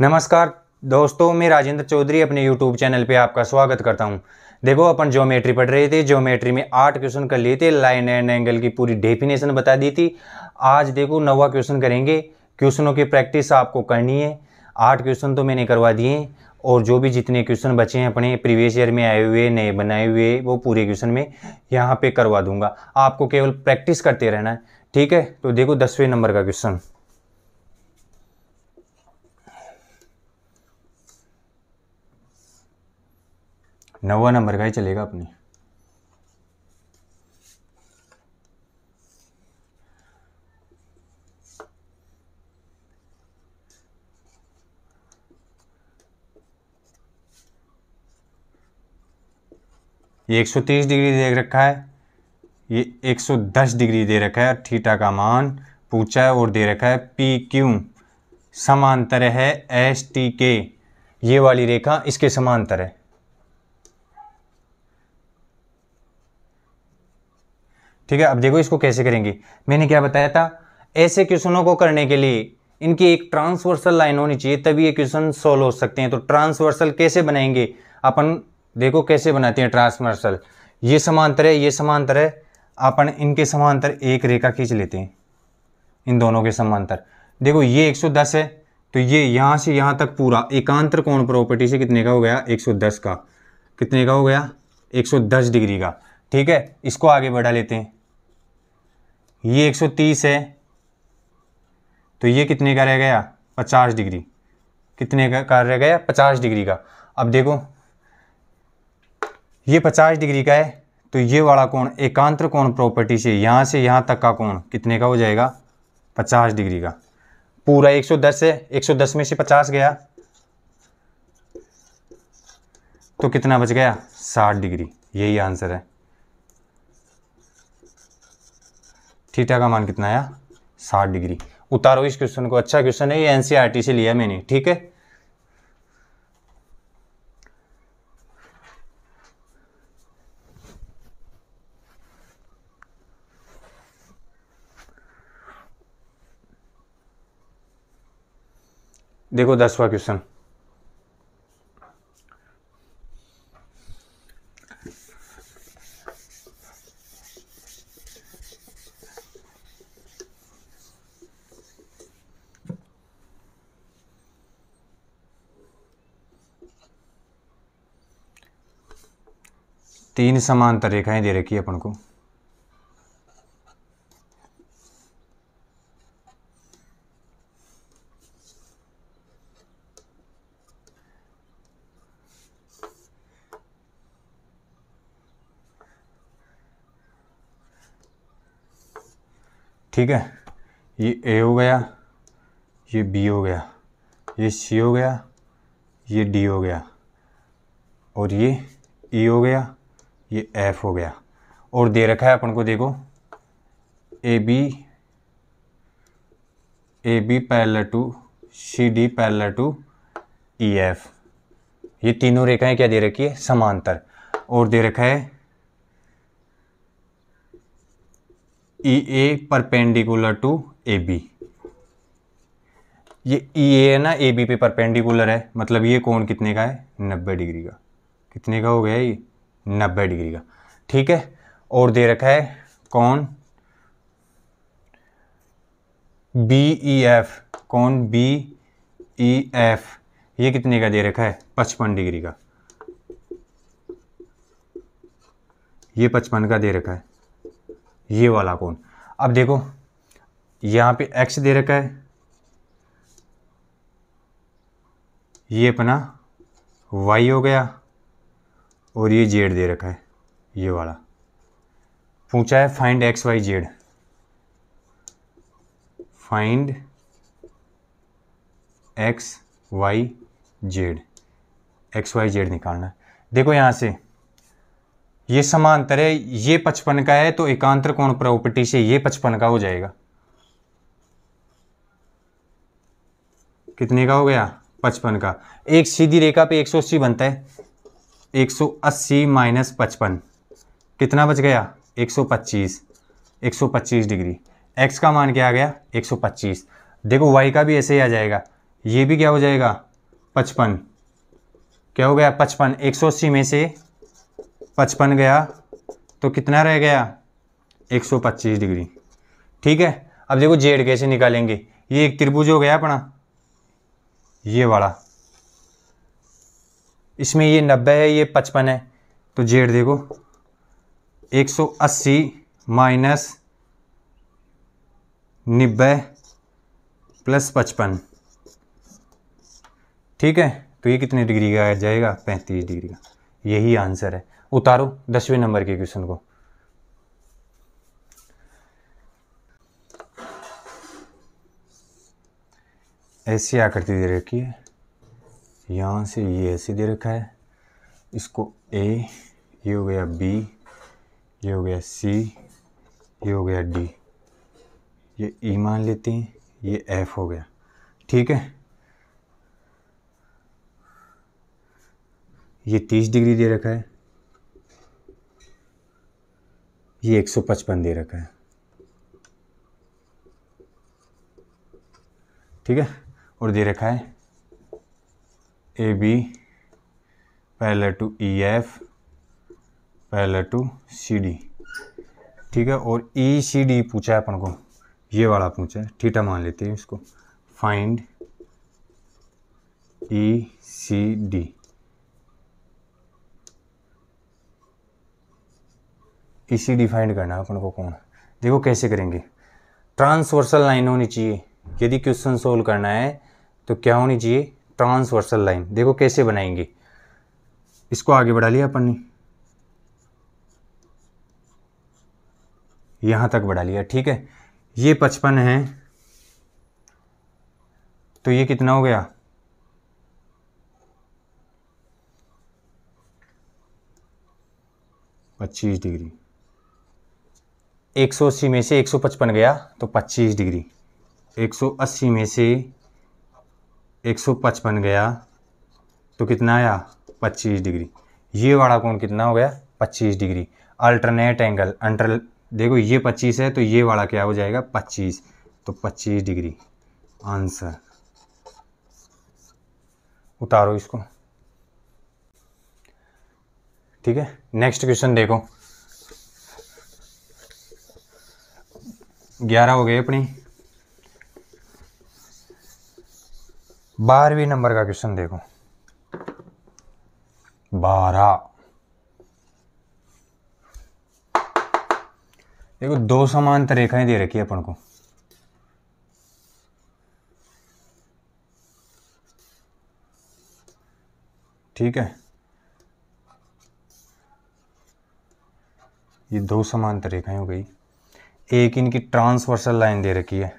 नमस्कार दोस्तों मैं राजेंद्र चौधरी अपने यूट्यूब चैनल पे आपका स्वागत करता हूँ देखो अपन ज्योमेट्री पढ़ रहे थे ज्योमेट्री में आठ क्वेश्चन कर लिए थे लाइन एंड एंगल की पूरी डेफिनेशन बता दी थी आज देखो नवा क्वेश्चन करेंगे क्वेश्चनों की प्रैक्टिस आपको करनी है आठ क्वेश्चन तो मैंने करवा दिए और जो भी जितने क्वेश्चन बचे हैं अपने प्रीवियस ईयर में आए हुए नए बनाए हुए वो पूरे क्वेश्चन में यहाँ पे करवा दूंगा आपको केवल प्रैक्टिस करते रहना है ठीक है तो देखो दसवें नंबर का क्वेश्चन नवा नंबर का ही चलेगा अपनी ये 130 डिग्री दे रखा है ये 110 डिग्री दे रखा है थीटा का मान पूछा है और दे रखा है पी क्यू समांतर है एस टी के ये वाली रेखा इसके समांतर है ठीक है अब देखो इसको कैसे करेंगे मैंने क्या बताया था ऐसे क्वेश्चनों को करने के लिए इनकी एक ट्रांसवर्सल लाइन होनी चाहिए तभी ये क्वेश्चन सोल्व हो सकते हैं तो ट्रांसवर्सल कैसे बनाएंगे अपन देखो कैसे बनाते हैं ट्रांसवर्सल ये समांतर है ये समांतर है अपन इनके समांतर एक रेखा खींच लेते हैं इन दोनों के समांतर देखो ये 110 है तो ये यहाँ से यहाँ तक पूरा एकांतर कोण प्रॉपर्टी से कितने का हो गया 110 का कितने का हो गया 110 डिग्री का ठीक है इसको आगे बढ़ा लेते हैं ये 130 है तो ये कितने का रह गया 50 डिग्री कितने का रह गया 50 डिग्री का अब देखो ये 50 डिग्री का है तो ये वाला कोण एकांतर कोण प्रॉपर्टी से यहाँ से यहाँ तक का कोण कितने का हो जाएगा 50 डिग्री का पूरा 110 है 110 में से 50 गया तो कितना बच गया 60 डिग्री यही आंसर है थीटा का मान कितना आया साठ डिग्री उतारो इस क्वेश्चन को अच्छा क्वेश्चन है ये एनसीईआरटी e से लिया मैंने ठीक है देखो दसवा क्वेश्चन तीन समांतर रेखाएं दे रखी है अपन को ठीक है ये ए हो गया ये बी हो गया ये सी हो गया ये डी हो गया और ये ई e हो गया ये एफ हो गया और दे रखा है अपन को देखो A B A B parallel to C D parallel to E F ये तीनों रेखाएं क्या दे रखी है समांतर और दे रखा है E A perpendicular to A B ये ई e, ए है ना ए बी पे परपेंडिकुलर है मतलब ये कोण कितने का है नब्बे डिग्री का कितने का हो गया ये नब्बे डिग्री का ठीक है और दे रखा है कौन बी ई एफ कौन बी ई एफ ये कितने का दे रखा है पचपन डिग्री का ये पचपन का दे रखा है ये वाला कौन अब देखो यहाँ पे एक्स दे रखा है ये अपना वाई हो गया और ये जेड दे रखा है ये वाला पूछा है find X Y Z find X Y Z X Y Z निकालना देखो यहाँ से ये समांतर है ये पचपन का है तो एकांतर कोण प्रॉपर्टी से ये पचपन का हो जाएगा कितने का हो गया पचपन का एक सीधी रेखा पे एक सौ अस्सी बनता है एक सौ अस्सी माइनस पचपन कितना बच गया एक सौ पच्चीस एक सौ पच्चीस डिग्री एक्स का मान क्या आ गया एक सौ पच्चीस देखो वाई का भी ऐसे ही आ जाएगा ये भी क्या हो जाएगा पचपन क्या हो गया पचपन एक सौ अस्सी में से पचपन गया तो कितना रह गया एक सौ पच्चीस डिग्री ठीक है अब देखो जेड कैसे निकालेंगे ये एक त्रिभुज हो गया अपना ये वाला इसमें ये नब्बे है ये पचपन है तो जेड देखो एक सौ अस्सी माइनस नब्बे प्लस पचपन ठीक है तो ये कितने डिग्री का आ जाएगा पैंतीस डिग्री का यही आंसर है उतारो दसवें नंबर के क्वेश्चन को ऐसी आकृति दे रखी है यहाँ से ये ऐसे दे रखा है इसको ए ये हो गया बी ये हो गया सी ये हो गया डी ये ई e मान लेते हैं ये एफ हो गया ठीक है ये तीस डिग्री दे रखा है ये एक सौ पचपन दे रखा है ठीक है और दे रखा है ए बी पहले टू ई e, एफ पहले टू सी डी ठीक है और ई सी डी पूछा है अपन को ये वाला पूछा है ठीठा मान लेते हैं इसको find E C D E C D find करना है अपन को कौन देखो कैसे करेंगे ट्रांसवर्सल लाइन होनी चाहिए यदि क्वेश्चन सोल्व करना है तो क्या होनी चाहिए ट्रांसवर्सल लाइन देखो कैसे बनाएंगे इसको आगे बढ़ा लिया अपन ने यहां तक बढ़ा लिया ठीक है ये पचपन है तो ये कितना हो गया पच्चीस डिग्री एक सौ अस्सी में से एक सौ पचपन गया तो पच्चीस डिग्री एक सौ अस्सी में से 155 गया तो कितना आया 25 डिग्री ये वाला कोण कितना हो गया 25 डिग्री अल्टरनेट एंगल अंटर देखो ये 25 है तो ये वाला क्या हो जाएगा 25 तो 25 डिग्री आंसर उतारो इसको ठीक है नेक्स्ट क्वेश्चन देखो ग्यारह हो गए अपनी बारहवीं नंबर का क्वेश्चन देखो बारह देखो दो समांतर रेखाएं दे रखी है अपन को ठीक है ये दो समांतर रेखाएं हो गई एक इनकी ट्रांसवर्सल लाइन दे रखी है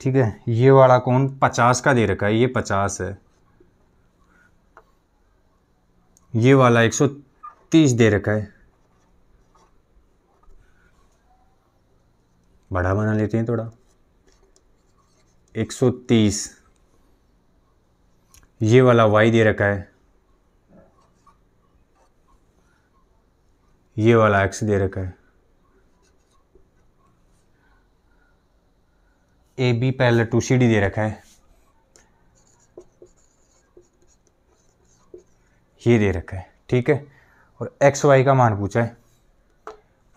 ठीक है ये वाला कौन पचास का दे रखा है ये पचास है ये वाला एक सौ तीस दे रखा है बड़ा बना लेते हैं थोड़ा एक सौ तीस ये वाला वाई दे रखा है ये वाला एक्स दे रखा है A B parallel to C D दे रखा है ये दे रखा है ठीक है और एक्स वाई का मान पूछा है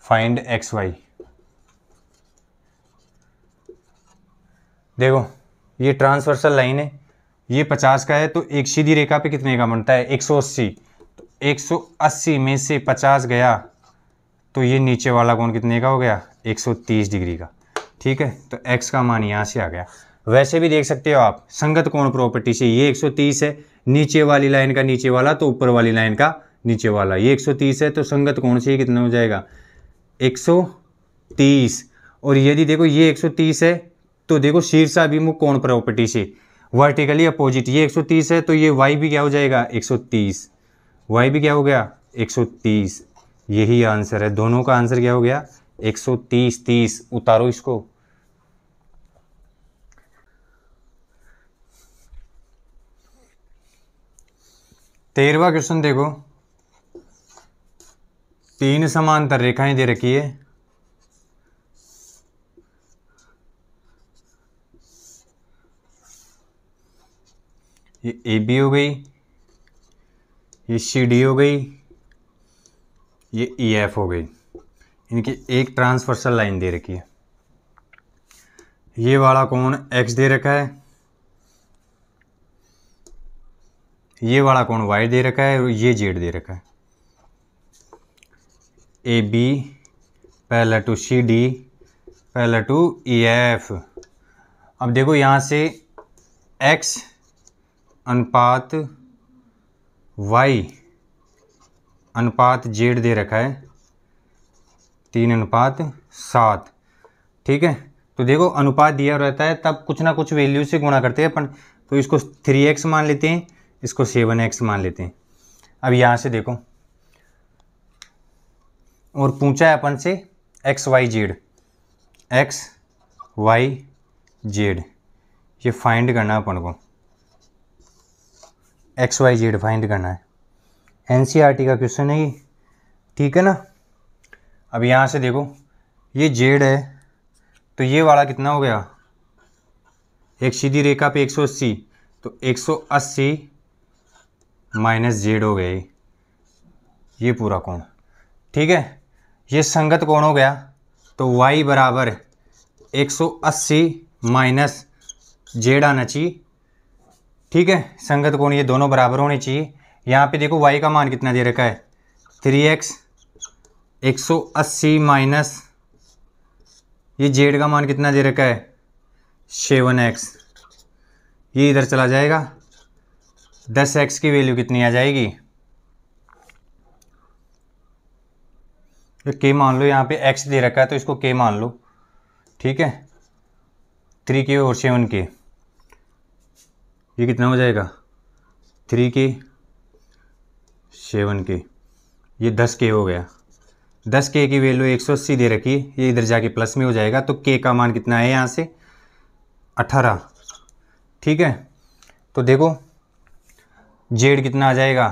फाइंड एक्स वाई देखो ये ट्रांसवर्सल लाइन है ये पचास का है तो एक सीधी रेखा पे कितने का बनता है एक सौ अस्सी तो एक सौ अस्सी में से पचास गया तो ये नीचे वाला कौन कितने का हो गया एक सौ तीस डिग्री का ठीक है तो एक्स का मान यहाँ से आ गया वैसे भी देख सकते हो आप संगत कोण प्रॉपर्टी से ये 130 है नीचे वाली लाइन का नीचे वाला तो ऊपर वाली लाइन का नीचे वाला ये 130 है तो संगत कोण से कितना हो जाएगा 130 और यदि देखो ये 130 है तो देखो शीर्षाभिमुख कोण प्रॉपर्टी से वर्टिकली अपोजिट ये 130 है तो ये वाई भी क्या हो जाएगा एक वाई भी क्या हो गया एक यही आंसर है दोनों का आंसर क्या हो गया 130 30 उतारो इसको तेरवा क्वेश्चन देखो तीन समांतर रेखाएं दे रखी है ये ए बी हो गई ये सी डी हो गई ये ई एफ हो गई इनकी एक ट्रांसवर्सल लाइन दे रखी है ये वाला कोण एक्स दे रखा है ये वाला कोण वाई दे रखा है और ये जेड दे रखा है ए बी पहला टू सी डी पहला टू ई e, एफ अब देखो यहाँ से एक्स अनुपात वाई अनुपात जेड दे रखा है तीन अनुपात सात ठीक है तो देखो अनुपात दिया रहता है तब कुछ ना कुछ वैल्यू से गुणा करते हैं अपन तो इसको थ्री एक्स मान लेते हैं इसको सेवन एक्स मान लेते हैं अब यहाँ से देखो और पूछा है अपन से X Y Z X Y Z ये फाइंड करना है अपन को एक्स वाई जेड फाइंड करना है एन e का क्वेश्चन है ये ठीक है ना अब यहाँ से देखो ये जेड है तो ये वाला कितना हो गया एक सीधी रेखा पे 180 तो 180 माइनस जेड हो गया ये पूरा कोण ठीक है ये संगत कोण हो गया तो y बराबर 180 माइनस जेड आना चाहिए ठीक है संगत कोण ये दोनों बराबर होने चाहिए यहाँ पे देखो y का मान कितना दे रखा है थ्री एक्स एक सौ अस्सी माइनस ये जेड का मान कितना दे रखा है सेवन एक्स ये इधर चला जाएगा दस एक्स की वैल्यू कितनी आ जाएगी के तो मान लो यहाँ पे एक्स दे रखा है तो इसको के मान लो ठीक है थ्री के और सेवन के ये कितना हो जाएगा थ्री के सेवन के ये दस के हो गया दस के की वैल्यू एक सौ अस्सी दे रखी है ये इधर जाके प्लस में हो जाएगा तो के का मान कितना है यहाँ से अठारह ठीक है तो देखो जेड कितना आ जाएगा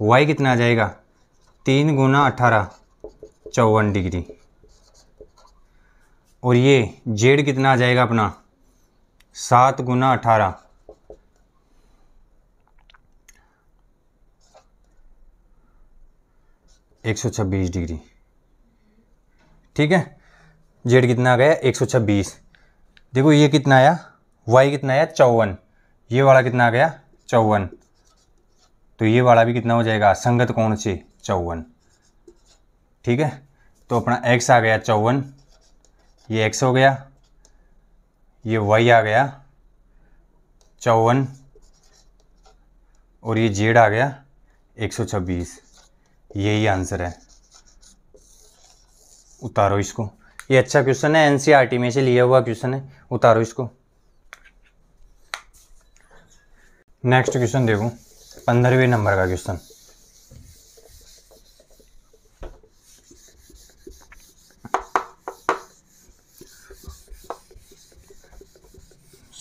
वाई कितना आ जाएगा तीन गुना अठारह चौवन डिग्री और ये जेड कितना आ जाएगा अपना सात गुना अठारह 126 डिग्री ठीक है जेड कितना आ गया 126 देखो ये कितना आया वाई कितना आया चौवन ये वाला कितना आ गया चौवन तो ये वाला भी कितना हो जाएगा संगत कौन से चौवन ठीक है तो अपना एक्स आ गया चौवन ये एक्स हो गया ये वाई आ गया चौवन और ये जेड आ गया 126 यही आंसर है उतारो इसको ये अच्छा क्वेश्चन है एनसीईआरटी e में से लिया हुआ क्वेश्चन है उतारो इसको नेक्स्ट क्वेश्चन देखो पंद्रहवें नंबर का क्वेश्चन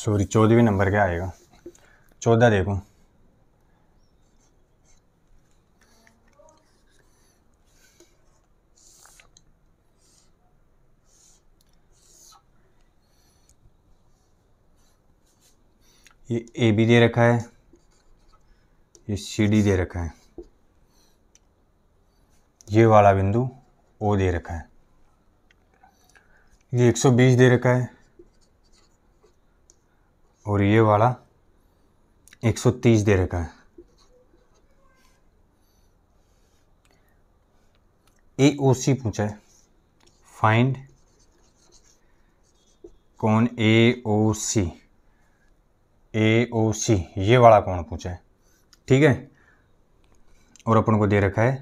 सॉरी चौदहवें नंबर का आएगा चौदह देखो ये ए बी दे रखा है ये सी डी दे रखा है ये वाला बिंदु ओ दे रखा है ये 120 दे रखा है और ये वाला 130 दे रखा है ए ओ सी पूछा है फाइंड कौन ए ओ सी ए ओ सी ये वाला कौन पूछा है ठीक है और अपन को दे रखा है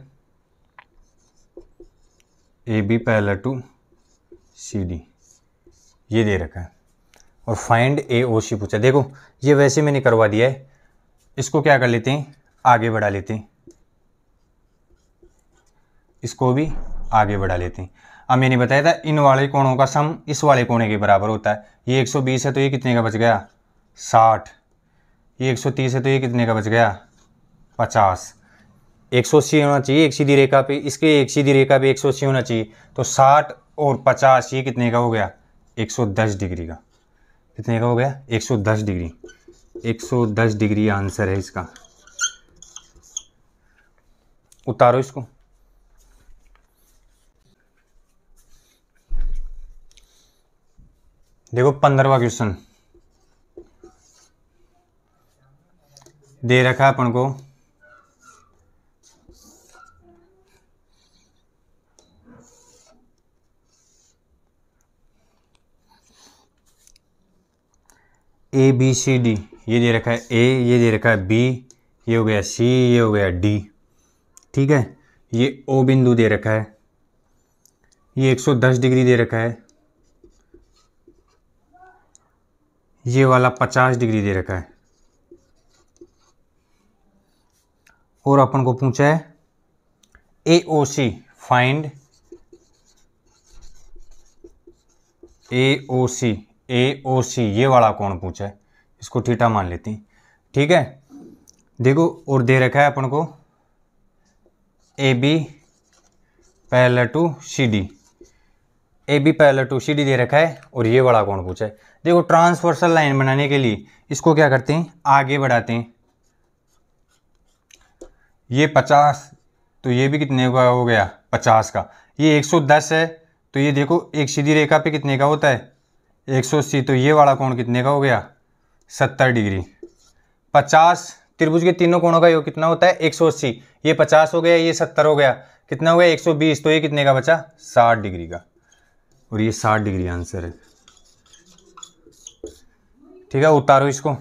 A B parallel to C D ये दे रखा है और फाइंड ए ओ सी पूछा देखो ये वैसे मैंने करवा दिया है इसको क्या कर लेते हैं आगे बढ़ा लेते हैं इसको भी आगे बढ़ा लेते हैं अब मैंने बताया था इन वाले कोणों का सम इस वाले कोणे के बराबर होता है ये 120 है तो ये कितने का बच गया साठ ये एक सौ तीस है तो ये कितने का बच गया पचास एक सौ अस्सी होना चाहिए एक सीधी रेखा पे इसके एक सीधी रेखा पे एक सौ अस्सी होना चाहिए तो साठ और पचास ये कितने का हो गया एक सौ दस डिग्री का कितने का हो गया एक सौ दस डिग्री एक सौ दस डिग्री आंसर है इसका उतारो इसको देखो पंद्रहवा क्वेश्चन दे रखा है अपन को ए बी सी डी ये दे रखा है ए ये दे रखा है बी ये हो गया सी ये हो गया डी ठीक है ये ओ बिंदु दे रखा है ये 110 डिग्री दे रखा है ये वाला 50 डिग्री दे रखा है और अपन को पूछा है ए ओ सी फाइंड ए ओ सी ए ओ सी ये वाला कौन पूछा है इसको थीटा मान लेते हैं ठीक है देखो और दे रखा है अपन को ए बी पहले to C D A B पहले टू सी डी दे रखा है और ये वाला कौन पूछा है देखो ट्रांसवर्सल लाइन बनाने के लिए इसको क्या करते हैं आगे बढ़ाते हैं ये पचास तो ये भी कितने का हो गया पचास का ये एक सौ दस है तो ये देखो एक सीधी रेखा पे कितने का होता है एक सौ अस्सी तो ये वाला कोण कितने का हो गया सत्तर डिग्री पचास त्रिभुज के तीनों कोणों का योग कितना होता है एक सौ अस्सी ये पचास हो गया ये सत्तर हो गया कितना हो गया एक सौ बीस तो ये कितने का बचा साठ डिग्री का और ये साठ डिग्री आंसर है ठीक है उतारो इसको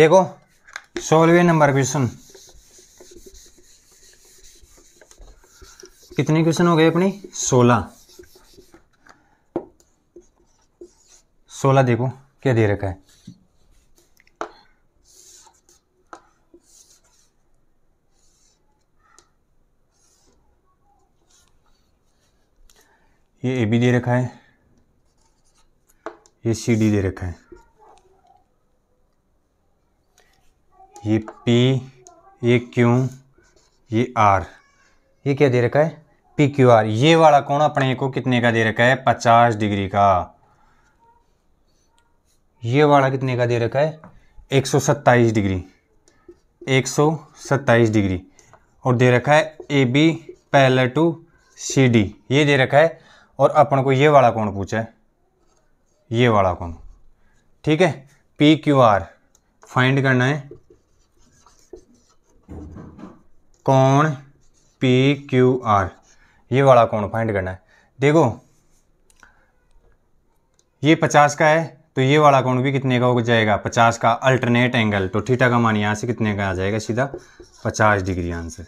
देखो सोलवे नंबर क्वेश्चन कितने क्वेश्चन हो गए अपने सोलह सोलह देखो क्या दे रखा है ये ए बी दे रखा है ये सी डी दे रखा है ये पी ये क्यू ये आर ये क्या दे रखा है पी क्यू आर ये वाला कौन अपने को कितने का दे रखा है पचास डिग्री का ये वाला कितने का दे रखा है एक सौ सत्ताईस डिग्री एक सौ सत्ताईस डिग्री और दे रखा है ए बी पहले टू सी डी ये दे रखा है और अपन को ये वाला कौन पूछा है ये वाला कौन ठीक है पी क्यू आर फाइंड करना है कौन पी क्यू आर ये वाला कौन फाइंड करना है देखो ये पचास का है तो ये वाला कौन भी कितने का हो जाएगा पचास का अल्टरनेट एंगल तो ठीठा का मान यहाँ से कितने का आ जाएगा सीधा पचास डिग्री आंसर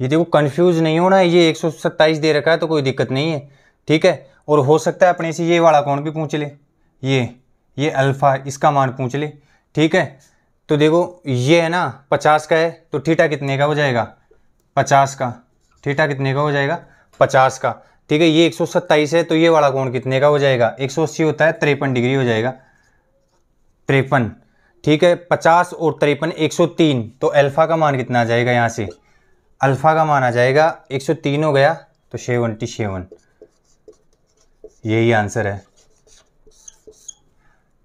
ये देखो कंफ्यूज नहीं होना है ये एक सौ सत्ताईस दे रखा है तो कोई दिक्कत नहीं है ठीक है और हो सकता है अपने से ये वाला कौन भी पूछ ले ये ये अल्फ़ा इसका मान पूछ ले ठीक है तो देखो ये है ना पचास का है तो ठीठा कितने का हो जाएगा पचास का ठीठा कितने का हो जाएगा पचास का ठीक है ये एक सौ सत्ताईस है तो ये वाला कोण कितने का हो जाएगा एक सौ अस्सी होता है त्रेपन डिग्री हो जाएगा त्रेपन ठीक है पचास और त्रेपन एक सौ तीन तो अल्फ़ा का मान कितना आ जाएगा यहाँ से अल्फ़ा का मान आ जाएगा एक सौ तीन हो गया तो शेवनटी शेवन यही आंसर है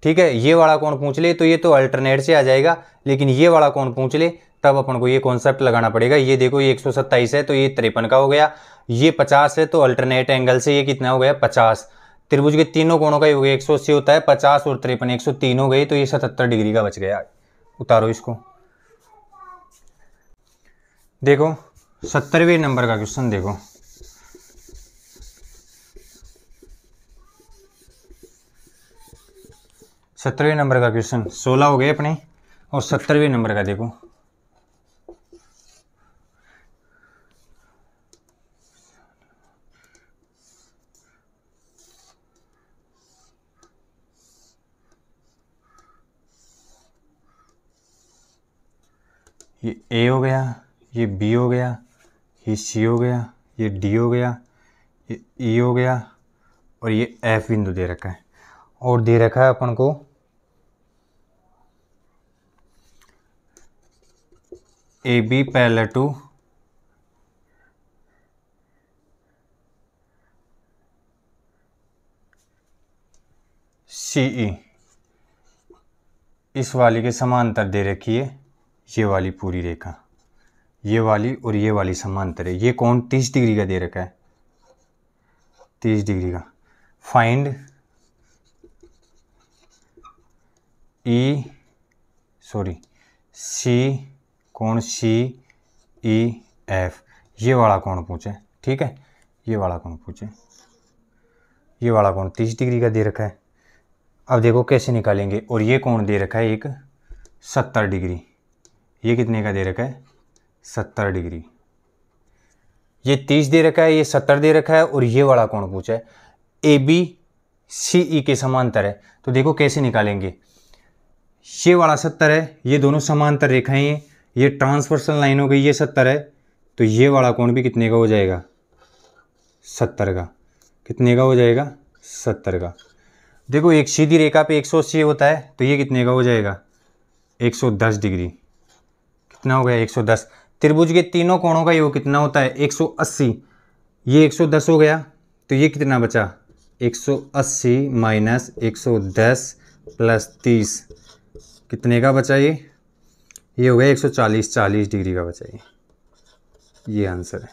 ठीक है ये वाला कौन पूछ ले तो ये तो अल्टरनेट से आ जाएगा लेकिन ये वाला कौन पूछ ले तब अपन को ये कॉन्सेप्ट लगाना पड़ेगा ये देखो ये एक है तो ये तिरपन का हो गया ये पचास है तो अल्टरनेट एंगल से ये कितना हो गया पचास त्रिभुज के तीनों कोणों का ही हो गया एक सौ अस्सी होता है पचास और तिरपन एक सौ तीन हो गई तो ये सतहत्तर डिग्री का बच गया उतारो इसको देखो सत्तरवें नंबर का क्वेश्चन देखो सत्रहवें नंबर का क्वेश्चन सोलह हो गए अपने और सत्तरवें नंबर का देखो ये ए हो गया ये बी हो गया ये सी हो गया ये डी हो गया ये ई e हो गया और ये एफ बिंदु दे रखा है और दे रखा है अपन को A B parallel to C E इस वाली के समांतर दे रखी है ये वाली पूरी रेखा ये वाली और ये वाली समांतर है ये कौन तीस डिग्री का दे रखा है तीस डिग्री का फाइंड ई सॉरी सी कौन सी ई एफ ये वाला कौन पूछे ठीक है ये वाला कौन पूछे ये वाला कौन तीस डिग्री का दे रखा है अब देखो कैसे निकालेंगे और ये कौन दे रखा है एक सत्तर डिग्री ये कितने का दे रखा है सत्तर डिग्री ये तीस दे रखा है ये सत्तर दे रखा है और ये वाला कौन पूछा है ए बी सी ई के समांतर है तो देखो कैसे निकालेंगे ये वाला सत्तर है ये दोनों समांतर रेखाएं हैं ये ट्रांसवर्सल लाइन हो गई ये सत्तर है तो ये वाला कोण भी कितने का हो जाएगा सत्तर का कितने का हो जाएगा सत्तर का देखो एक सीधी रेखा पे एक सौ अस्सी होता है तो ये कितने का हो जाएगा एक सौ दस डिग्री कितना हो गया एक सौ दस त्रिभुज के तीनों कोणों का योग कितना होता है एक सौ अस्सी ये एक सौ दस हो गया तो ये कितना बचा एक सौ अस्सी माइनस एक सौ दस प्लस तीस कितने का बचा ये ये हो गया 140 40 डिग्री का बचा ये ये आंसर है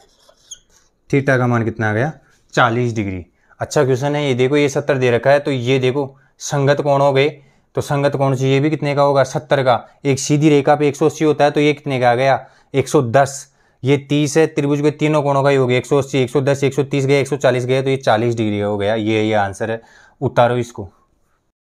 थीटा का मान कितना आ गया 40 डिग्री अच्छा क्वेश्चन है ये देखो ये सत्तर दे रखा है तो ये देखो संगत कोण हो गए तो संगत कोण से ये भी कितने का होगा सत्तर का एक सीधी रेखा पे एक सौ अस्सी होता है तो ये कितने का आ गया एक सौ दस ये तीस है त्रिभुज के तीनों कोणों का ही हो गया एक सौ अस्सी एक सौ दस एक सौ तीस गया एक सौ चालीस गया तो ये चालीस डिग्री का हो गया ये ये आंसर है उतारो इसको